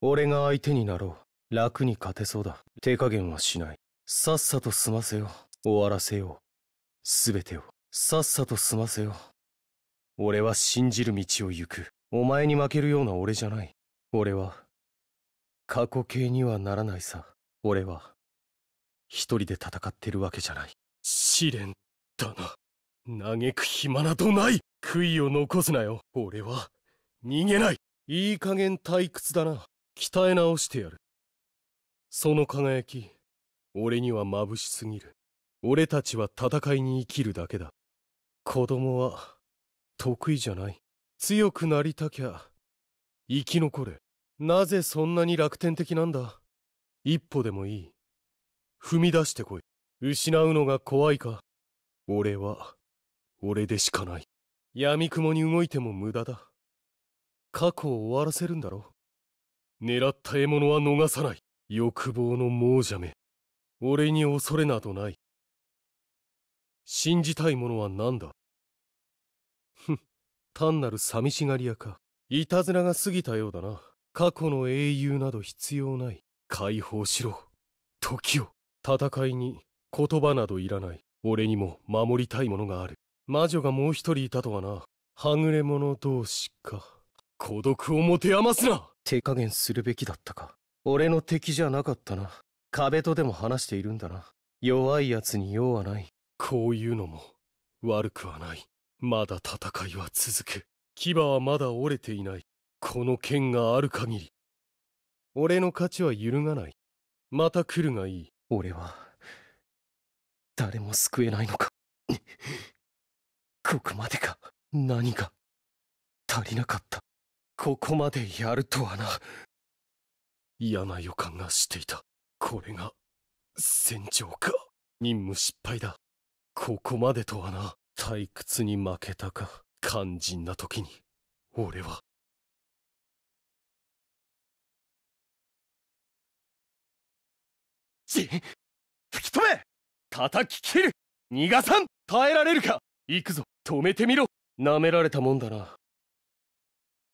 俺が相手になろう。楽に勝てそうだ。手加減はしない。さっさと済ませよう。終わらせよう。すべてを。さっさと済ませよう。俺は信じる道を行く。お前に負けるような俺じゃない。俺は、過去形にはならないさ。俺は、一人で戦ってるわけじゃない。試練だな。嘆く暇などない悔いを残すなよ。俺は、逃げない。いい加減退屈だな。鍛え直してやるその輝き俺には眩しすぎる俺たちは戦いに生きるだけだ子供は得意じゃない強くなりたきゃ生き残れなぜそんなに楽天的なんだ一歩でもいい踏み出してこい失うのが怖いか俺は俺でしかない闇雲に動いても無駄だ過去を終わらせるんだろ狙った獲物は逃さない欲望の亡者め俺に恐れなどない信じたいものは何だふん単なる寂しがり屋かいたずらが過ぎたようだな過去の英雄など必要ない解放しろ時を戦いに言葉などいらない俺にも守りたいものがある魔女がもう一人いたとはなはぐれ者同士か孤独を持て余すな手加減するべきだったか。俺の敵じゃなかったな。壁とでも話しているんだな。弱い奴に用はない。こういうのも悪くはない。まだ戦いは続く。牙はまだ折れていない。この剣がある限り。俺の価値は揺るがない。また来るがいい。俺は、誰も救えないのか。ここまでか。何か、足りなかった。ここまでやるとはな嫌な予感がしていたこれが戦場か任務失敗だここまでとはな退屈に負けたか肝心な時に俺はち吹き止め叩き切る逃がさん耐えられるか行くぞ止めてみろなめられたもんだな